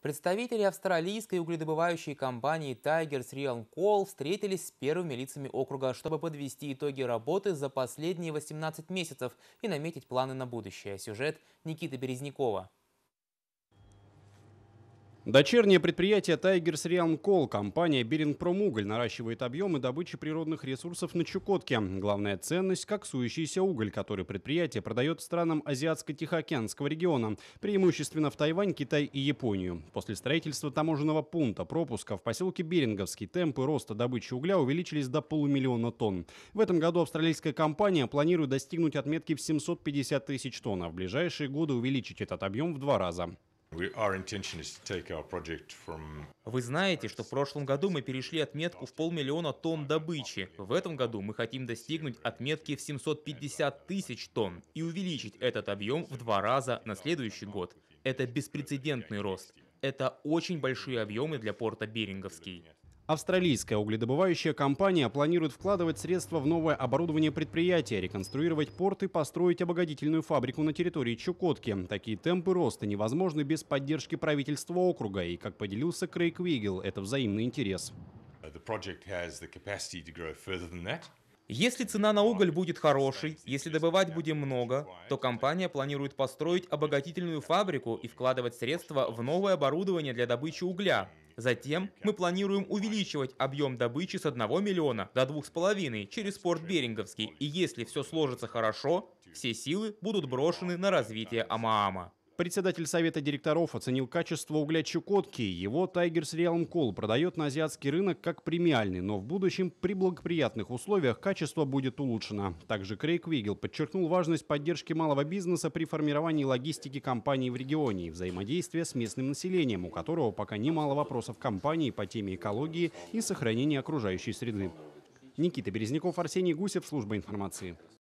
Представители австралийской угледобывающей компании Tigers Realm Coal встретились с первыми лицами округа, чтобы подвести итоги работы за последние 18 месяцев и наметить планы на будущее. Сюжет Никиты Березнякова. Дочернее предприятие Tigers Realm Coal, компания Берингпромуголь, наращивает объемы добычи природных ресурсов на Чукотке. Главная ценность – коксующийся уголь, который предприятие продает странам Азиатско-Тихоокеанского региона, преимущественно в Тайвань, Китай и Японию. После строительства таможенного пункта пропуска в поселке Беринговский темпы роста добычи угля увеличились до полумиллиона тонн. В этом году австралийская компания планирует достигнуть отметки в 750 тысяч тонн, а в ближайшие годы увеличить этот объем в два раза. Вы знаете, что в прошлом году мы перешли отметку в полмиллиона тонн добычи. В этом году мы хотим достигнуть отметки в 750 тысяч тонн и увеличить этот объем в два раза на следующий год. Это беспрецедентный рост. Это очень большие объемы для порта Беринговский. Австралийская угледобывающая компания планирует вкладывать средства в новое оборудование предприятия, реконструировать порт и построить обогатительную фабрику на территории Чукотки. Такие темпы роста невозможны без поддержки правительства округа, и, как поделился Крейг Вигел, это взаимный интерес. Если цена на уголь будет хорошей, если добывать будем много, то компания планирует построить обогатительную фабрику и вкладывать средства в новое оборудование для добычи угля. Затем мы планируем увеличивать объем добычи с 1 миллиона до 2,5 через порт Беринговский, и если все сложится хорошо, все силы будут брошены на развитие Амаама. Председатель совета директоров оценил качество угля Чукотки. Его Tigers Realm Coal продает на азиатский рынок как премиальный, но в будущем при благоприятных условиях качество будет улучшено. Также Крейг Вигел подчеркнул важность поддержки малого бизнеса при формировании логистики компании в регионе и взаимодействия с местным населением, у которого пока немало вопросов компании по теме экологии и сохранения окружающей среды. Никита Березняков, Арсений Гусев, служба информации.